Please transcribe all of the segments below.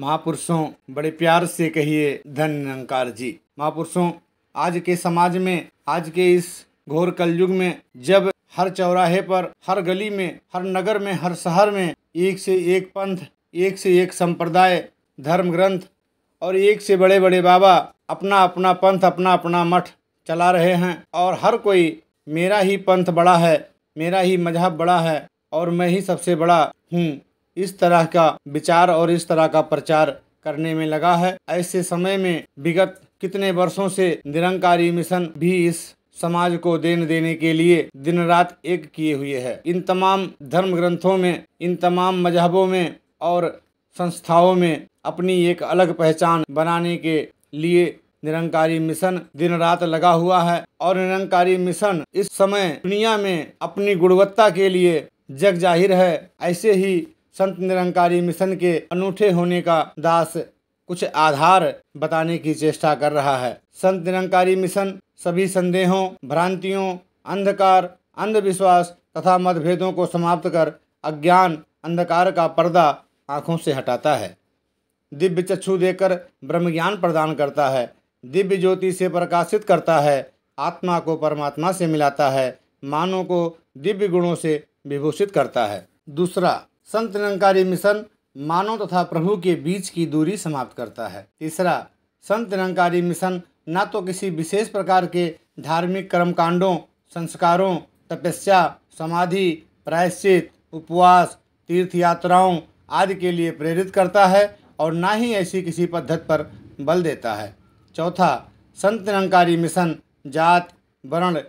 महापुरुषों बड़े प्यार से कहिए धन निरंकार जी महापुरुषों आज के समाज में आज के इस घोर कलयुग में जब हर चौराहे पर हर गली में हर नगर में हर शहर में एक से एक पंथ एक से एक संप्रदाय धर्म ग्रंथ और एक से बड़े बड़े बाबा अपना अपना पंथ अपना अपना मठ चला रहे हैं और हर कोई मेरा ही पंथ बड़ा है मेरा ही मजहब बड़ा है और मैं ही सबसे बड़ा हूँ इस तरह का विचार और इस तरह का प्रचार करने में लगा है ऐसे समय में विगत कितने वर्षों से निरंकारी मिशन भी इस समाज को देन देने के लिए दिन रात एक किए हुए है इन तमाम धर्म ग्रंथों में इन तमाम मजहबों में और संस्थाओं में अपनी एक अलग पहचान बनाने के लिए निरंकारी मिशन दिन रात लगा हुआ है और निरंकारी मिशन इस समय दुनिया में अपनी गुणवत्ता के लिए जग जाहिर है ऐसे ही संत निरंकारी मिशन के अनूठे होने का दास कुछ आधार बताने की चेष्टा कर रहा है संत निरंकारी मिशन सभी संदेहों भ्रांतियों अंधकार अंधविश्वास तथा मतभेदों को समाप्त कर अज्ञान अंधकार का पर्दा आँखों से हटाता है दिव्य चक्षु देकर ब्रह्म ज्ञान प्रदान करता है दिव्य ज्योति से प्रकाशित करता है आत्मा को परमात्मा से मिलाता है मानव को दिव्य गुणों से विभूषित करता है दूसरा संत निरंकारी मिशन मानव तथा प्रभु के बीच की दूरी समाप्त करता है तीसरा संत निरंकारी मिशन न तो किसी विशेष प्रकार के धार्मिक कर्मकांडों संस्कारों तपस्या समाधि प्रायश्चित उपवास तीर्थ यात्राओं आदि के लिए प्रेरित करता है और ना ही ऐसी किसी पद्धति पर बल देता है चौथा संत निरंकारी मिशन जात वर्ण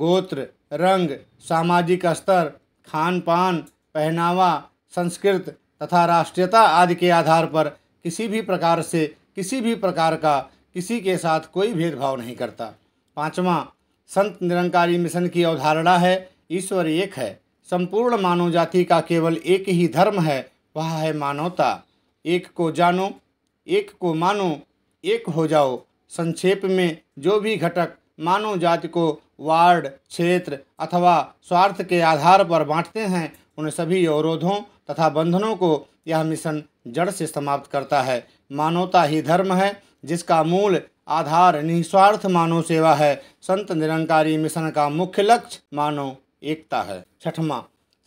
गोत्र रंग सामाजिक स्तर खान पान पहनावा संस्कृत तथा राष्ट्रीयता आदि के आधार पर किसी भी प्रकार से किसी भी प्रकार का किसी के साथ कोई भेदभाव नहीं करता पाँचवा संत निरंकारी मिशन की अवधारणा है ईश्वर एक है संपूर्ण मानव जाति का केवल एक ही धर्म है वह है मानवता एक को जानो एक को मानो एक हो जाओ संक्षेप में जो भी घटक मानव जाति को वार्ड क्षेत्र अथवा स्वार्थ के आधार पर बांटते हैं उन सभी अवरोधों तथा बंधनों को यह मिशन जड़ से समाप्त करता है मानवता ही धर्म है जिसका मूल आधार निस्वार्थ मानव सेवा है संत निरंकारी मिशन का मुख्य लक्ष्य मानव एकता है छठवा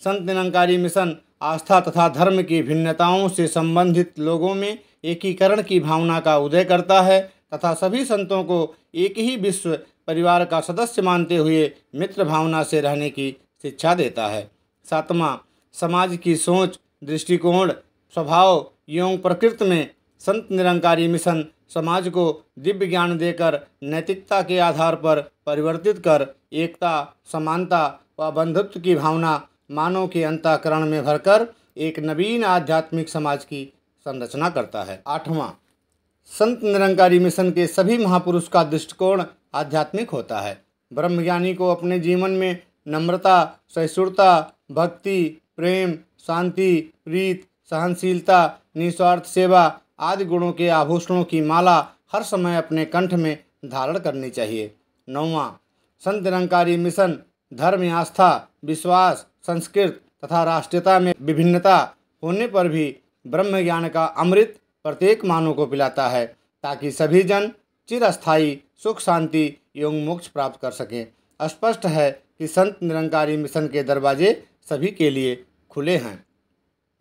संत निरंकारी मिशन आस्था तथा धर्म की भिन्नताओं से संबंधित लोगों में एकीकरण की भावना का उदय करता है तथा सभी संतों को एक ही विश्व परिवार का सदस्य मानते हुए मित्र भावना से रहने की शिक्षा देता है सातवां समाज की सोच दृष्टिकोण स्वभाव एवं प्रकृति में संत निरंकारी मिशन समाज को दिव्य ज्ञान देकर नैतिकता के आधार पर परिवर्तित कर एकता समानता व बंधुत्व की भावना मानव के अंतकरण में भरकर एक नवीन आध्यात्मिक समाज की संरचना करता है आठवां संत निरंकारी मिशन के सभी महापुरुष का दृष्टिकोण आध्यात्मिक होता है ब्रह्मज्ञानी को अपने जीवन में नम्रता सहिष्णुता भक्ति प्रेम शांति प्रीत सहनशीलता निस्वार्थ सेवा आदि गुणों के आभूषणों की माला हर समय अपने कंठ में धारण करनी चाहिए नौवा संत निरंकारी मिशन धर्म आस्था विश्वास संस्कृत तथा राष्ट्रीयता में विभिन्नता होने पर भी ब्रह्म ज्ञान का अमृत प्रत्येक मानव को पिलाता है ताकि सभी जन चिरस्थायी सुख शांति एवं मोक्ष प्राप्त कर सकें स्पष्ट है कि संत निरंकारी मिशन के दरवाजे सभी के लिए खुले हैं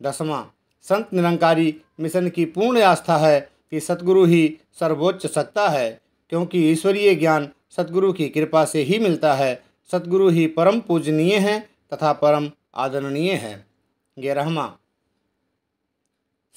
दसवां संत निरंकारी मिशन की पूर्ण आस्था है कि सतगुरु ही सर्वोच्च सत्ता है क्योंकि ईश्वरीय ज्ञान सतगुरु की कृपा से ही मिलता है सतगुरु ही परम पूजनीय हैं तथा परम आदरणीय है ग्यारहवा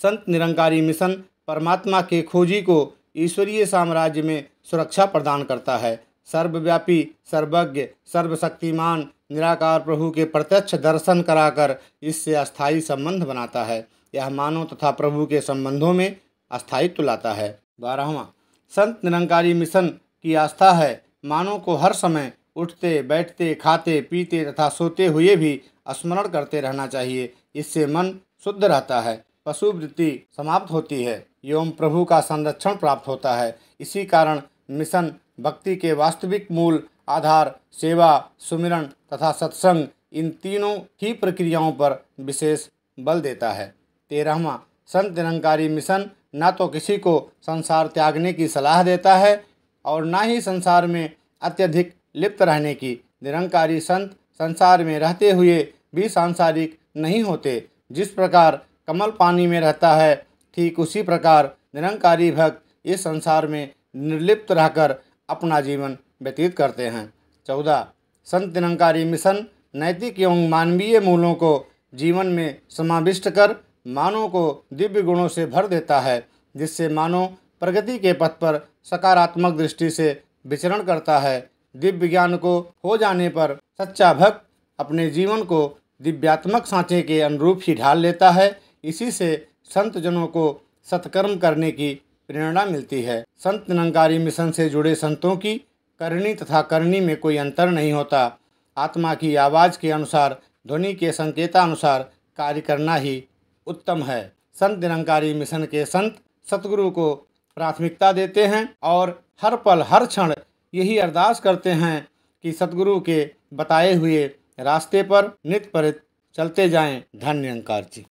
संत निरंकारी मिशन परमात्मा के खोजी को ईश्वरीय साम्राज्य में सुरक्षा प्रदान करता है सर्वव्यापी सर्वज्ञ सर्वशक्तिमान निराकार प्रभु के प्रत्यक्ष दर्शन कराकर इससे अस्थायी संबंध बनाता है यह मानव तथा प्रभु के संबंधों में अस्थायित्व लाता है बारहवा संत निरंकारी मिशन की आस्था है मानव को हर समय उठते बैठते खाते पीते तथा सोते हुए भी स्मरण करते रहना चाहिए इससे मन शुद्ध रहता है पशुवृत्ति समाप्त होती है एवं प्रभु का संरक्षण प्राप्त होता है इसी कारण मिशन भक्ति के वास्तविक मूल आधार सेवा सुमिरन तथा सत्संग इन तीनों ही प्रक्रियाओं पर विशेष बल देता है तेरहवा संत निरंकारी मिशन न तो किसी को संसार त्यागने की सलाह देता है और ना ही संसार में अत्यधिक लिप्त रहने की निरंकारी संत संसार में रहते हुए भी सांसारिक नहीं होते जिस प्रकार कमल पानी में रहता है ठीक उसी प्रकार निरंकारी भक्त इस संसार में निर्लिप्त रहकर अपना जीवन व्यतीत करते हैं चौदह संत निरंकारी मिशन नैतिक एवं मानवीय मूलों को जीवन में समाविष्ट कर मानव को दिव्य गुणों से भर देता है जिससे मानव प्रगति के पथ पर सकारात्मक दृष्टि से विचरण करता है दिव्य ज्ञान को हो जाने पर सच्चा भक्त अपने जीवन को दिव्यात्मक सांचे के अनुरूप ही ढाल लेता है इसी से संत जनों को सत्कर्म करने की प्रेरणा मिलती है संत निरंकारी मिशन से जुड़े संतों की करनी तथा करनी में कोई अंतर नहीं होता आत्मा की आवाज़ के अनुसार ध्वनि के संकेतानुसार कार्य करना ही उत्तम है संत निरंकारी मिशन के संत सतगुरु को प्राथमिकता देते हैं और हर पल हर क्षण यही अरदास करते हैं कि सतगुरु के बताए हुए रास्ते पर नित परित चलते जाएं धन निरंकार जी